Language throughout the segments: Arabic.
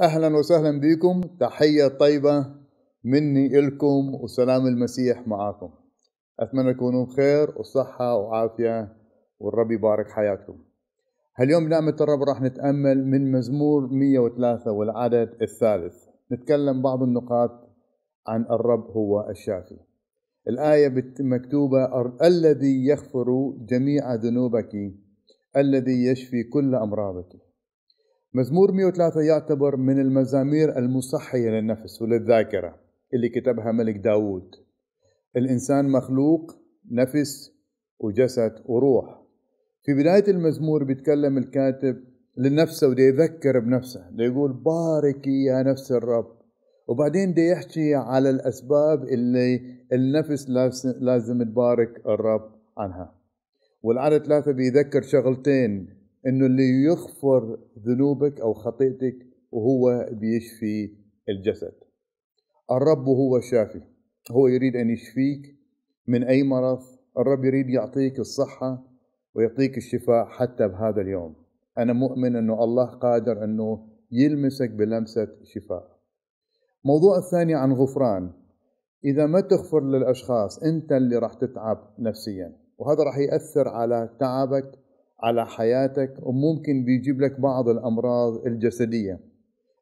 أهلا وسهلا بكم تحية طيبة مني إلكم وسلام المسيح معاكم أتمنى تكونوا بخير وصحة وعافية والرب يبارك حياتكم هاليوم بنعمة الرب راح نتأمل من مزمور 103 والعدد الثالث نتكلم بعض النقاط عن الرب هو الشافي الآية مكتوبة الذي يغفر جميع ذنوبك الذي يشفي كل أمراضك مزمور 103 يعتبر من المزامير المصحية للنفس وللذاكرة اللي كتبها ملك داوود الإنسان مخلوق نفس وجسد وروح في بداية المزمور بيتكلم الكاتب لنفسه ودي يذكر بنفسه دي يقول باركي يا نفس الرب وبعدين دي يحكي على الأسباب اللي النفس لازم تبارك الرب عنها والعدد ثلاثة بيذكر شغلتين انه اللي يغفر ذنوبك او خطيئتك وهو بيشفي الجسد الرب هو شافي هو يريد ان يشفيك من اي مرض الرب يريد يعطيك الصحه ويعطيك الشفاء حتى بهذا اليوم انا مؤمن انه الله قادر انه يلمسك بلمسه شفاء موضوع الثاني عن غفران اذا ما تغفر للاشخاص انت اللي راح تتعب نفسيا وهذا راح ياثر على تعبك على حياتك وممكن بيجيب لك بعض الأمراض الجسدية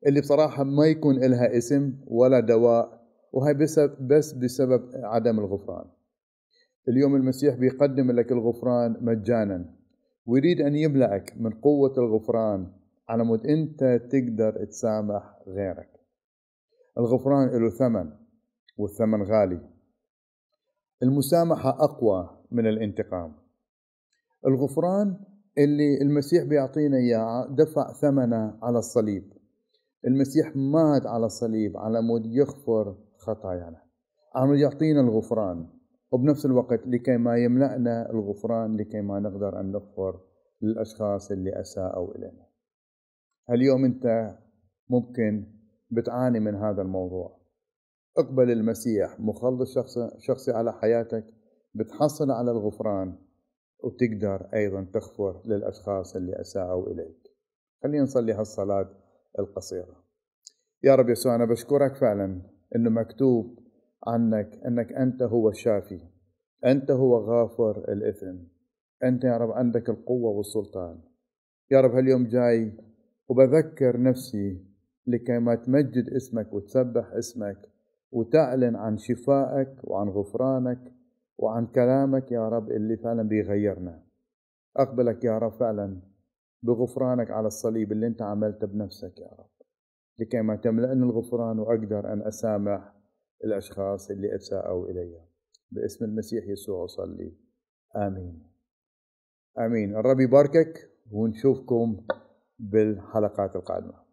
اللي بصراحة ما يكون لها اسم ولا دواء وهي بس بسبب عدم الغفران اليوم المسيح بيقدم لك الغفران مجانا ويريد أن يملأك من قوة الغفران على مود أنت تقدر تسامح غيرك الغفران له ثمن والثمن غالي المسامحة أقوى من الانتقام الغفران اللي المسيح بيعطينا اياه دفع ثمنه على الصليب المسيح مات على الصليب على مود يغفر خطايانا عم يعطينا الغفران وبنفس الوقت لكي ما يملأنا الغفران لكي ما نقدر أن نغفر للأشخاص اللي أساءوا إلينا اليوم أنت ممكن بتعاني من هذا الموضوع اقبل المسيح مخلص شخصي على حياتك بتحصل على الغفران وتقدر أيضا تغفر للأشخاص اللي أساءوا إليك خلينا نصلي هالصلاة القصيرة يا رب يسوع أنا بشكرك فعلا أنه مكتوب عنك أنك أنت هو الشافي أنت هو غافر الإثم أنت يا رب عندك القوة والسلطان يا رب هاليوم جاي وبذكر نفسي لكي ما تمجد اسمك وتسبح اسمك وتعلن عن شفائك وعن غفرانك وعن كلامك يا رب اللي فعلا بيغيرنا أقبلك يا رب فعلا بغفرانك على الصليب اللي أنت عملته بنفسك يا رب لكي ما تملأني الغفران وأقدر أن أسامح الأشخاص اللي أساءوا إلي باسم المسيح يسوع أصلي آمين آمين الرب يباركك ونشوفكم بالحلقات القادمة